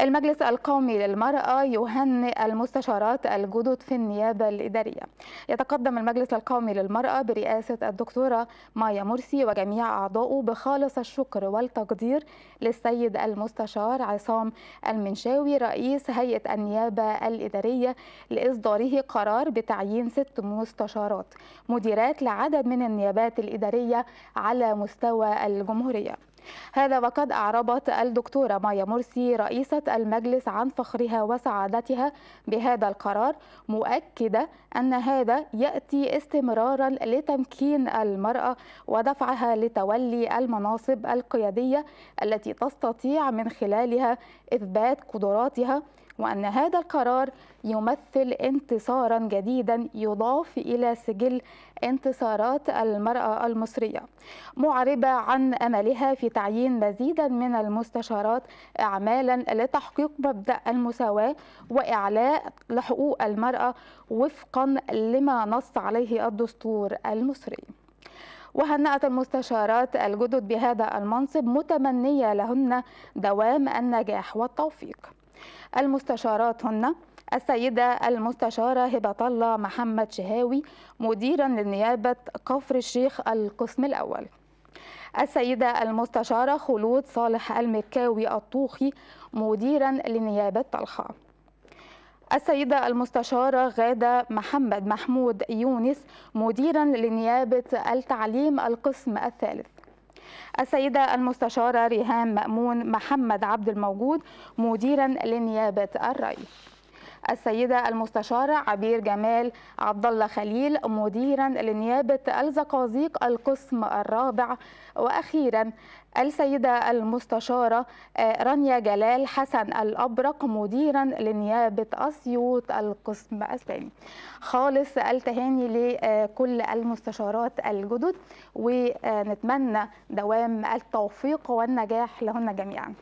المجلس القومي للمرأة يهنئ المستشارات الجدد في النيابة الإدارية يتقدم المجلس القومي للمرأة برئاسة الدكتورة مايا مرسي وجميع أعضائه بخالص الشكر والتقدير للسيد المستشار عصام المنشاوي رئيس هيئة النيابة الإدارية لإصداره قرار بتعيين ست مستشارات مديرات لعدد من النيابات الإدارية على مستوى الجمهورية هذا وقد أعربت الدكتورة مايا مرسي رئيسة المجلس عن فخرها وسعادتها بهذا القرار مؤكدة أن هذا يأتي استمرارا لتمكين المرأة ودفعها لتولي المناصب القيادية التي تستطيع من خلالها إثبات قدراتها وأن هذا القرار يمثل انتصارا جديدا يضاف إلى سجل انتصارات المرأة المصرية معربة عن أملها في تعيين مزيدا من المستشارات أعمالا لتحقيق مبدأ المساواة وإعلاء لحقوق المرأة وفقا لما نص عليه الدستور المصري وهنأت المستشارات الجدد بهذا المنصب متمنية لهن دوام النجاح والتوفيق المستشارات هن السيدة المستشارة هبة الله محمد شهاوي مديرا لنيابة كفر الشيخ القسم الأول السيدة المستشارة خلود صالح المكاوي الطوخي مديرا لنيابة طلخة السيدة المستشارة غادة محمد محمود يونس مديرا لنيابة التعليم القسم الثالث السيدة المستشارة ريهام مأمون محمد عبد الموجود مديرا لنيابة الري السيدة المستشارة عبير جمال عبد الله خليل مديرا لنيابة الزقازيق القسم الرابع وأخيرا السيدة المستشارة آه، رانيا جلال حسن الأبرق مديرا لنيابة أسيوط القسم الثاني خالص التهاني لكل المستشارات الجدد ونتمنى دوام التوفيق والنجاح لهن جميعا